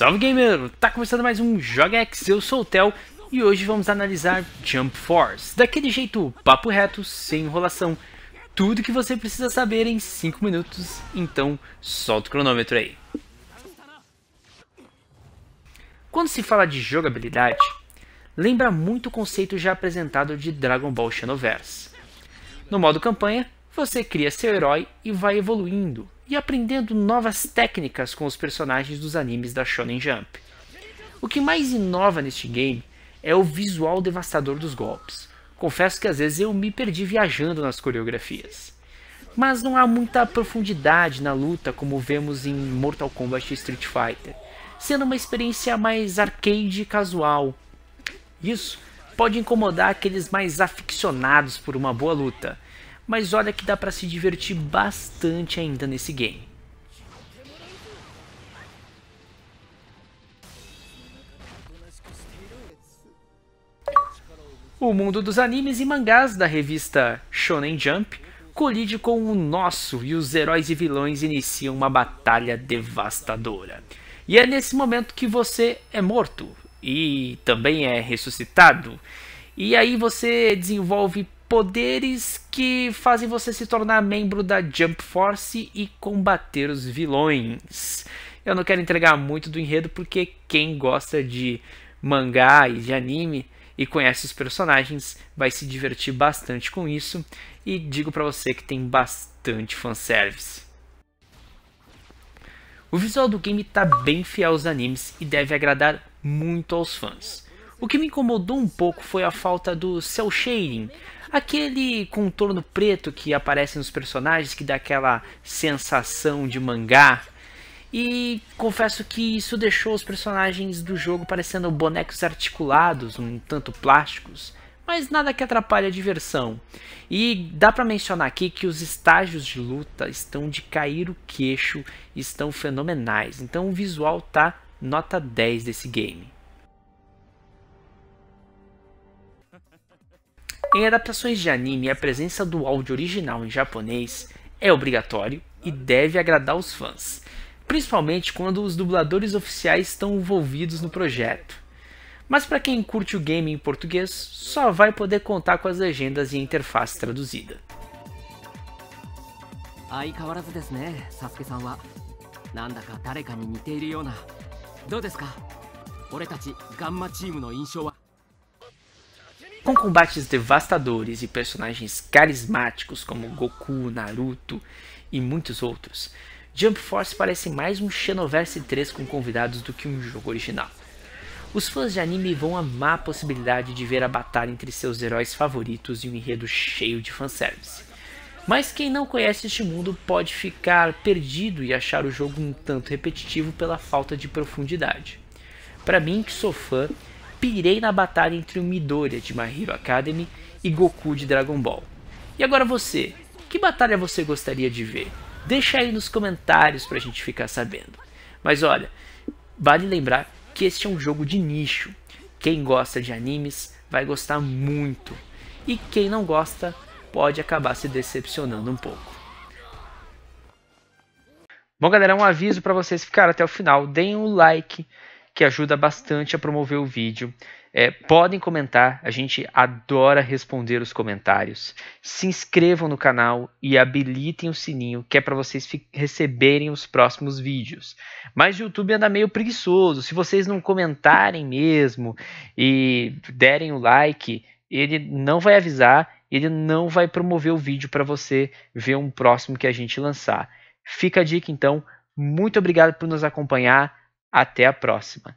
Salve gamer! Tá começando mais um jogax. eu sou o Theo e hoje vamos analisar Jump Force. Daquele jeito, papo reto, sem enrolação. Tudo que você precisa saber em 5 minutos, então solta o cronômetro aí. Quando se fala de jogabilidade, lembra muito o conceito já apresentado de Dragon Ball Xenoverse. No modo campanha, você cria seu herói e vai evoluindo, e aprendendo novas técnicas com os personagens dos animes da Shonen Jump. O que mais inova neste game é o visual devastador dos golpes. Confesso que às vezes eu me perdi viajando nas coreografias. Mas não há muita profundidade na luta como vemos em Mortal Kombat e Street Fighter, sendo uma experiência mais arcade e casual. Isso pode incomodar aqueles mais aficionados por uma boa luta, mas olha que dá para se divertir bastante ainda nesse game. O mundo dos animes e mangás da revista Shonen Jump colide com o nosso e os heróis e vilões iniciam uma batalha devastadora. E é nesse momento que você é morto e também é ressuscitado. E aí você desenvolve poderes que fazem você se tornar membro da Jump Force e combater os vilões. Eu não quero entregar muito do enredo porque quem gosta de mangá e de anime e conhece os personagens vai se divertir bastante com isso e digo para você que tem bastante fanservice. O visual do game está bem fiel aos animes e deve agradar muito aos fãs. O que me incomodou um pouco foi a falta do cel shading, aquele contorno preto que aparece nos personagens que dá aquela sensação de mangá. E confesso que isso deixou os personagens do jogo parecendo bonecos articulados, um tanto plásticos, mas nada que atrapalhe a diversão. E dá para mencionar aqui que os estágios de luta estão de cair o queixo, estão fenomenais. Então o visual tá nota 10 desse game. Em adaptações de anime, a presença do áudio original em japonês é obrigatório e deve agradar os fãs, principalmente quando os dubladores oficiais estão envolvidos no projeto. Mas para quem curte o game em português, só vai poder contar com as legendas e a interface traduzida. 相変わらずですね、サスケさんは。なんだか誰かに似ているような。どうですか俺たちガンマチームの印象は com combates devastadores e personagens carismáticos como Goku, Naruto e muitos outros, Jump Force parece mais um Xenoverse 3 com convidados do que um jogo original. Os fãs de anime vão amar a possibilidade de ver a batalha entre seus heróis favoritos e um enredo cheio de fanservice. Mas quem não conhece este mundo pode ficar perdido e achar o jogo um tanto repetitivo pela falta de profundidade. Para mim, que sou fã, pirei na batalha entre o Midoriya de My Hero Academy e Goku de Dragon Ball. E agora você, que batalha você gostaria de ver? Deixa aí nos comentários pra gente ficar sabendo. Mas olha, vale lembrar que este é um jogo de nicho. Quem gosta de animes vai gostar muito. E quem não gosta pode acabar se decepcionando um pouco. Bom, galera, um aviso para vocês ficar até o final. Deem um like, que ajuda bastante a promover o vídeo. É, podem comentar, a gente adora responder os comentários. Se inscrevam no canal e habilitem o sininho, que é para vocês receberem os próximos vídeos. Mas o YouTube anda meio preguiçoso, se vocês não comentarem mesmo e derem o like, ele não vai avisar, ele não vai promover o vídeo para você ver um próximo que a gente lançar. Fica a dica então, muito obrigado por nos acompanhar. Até a próxima!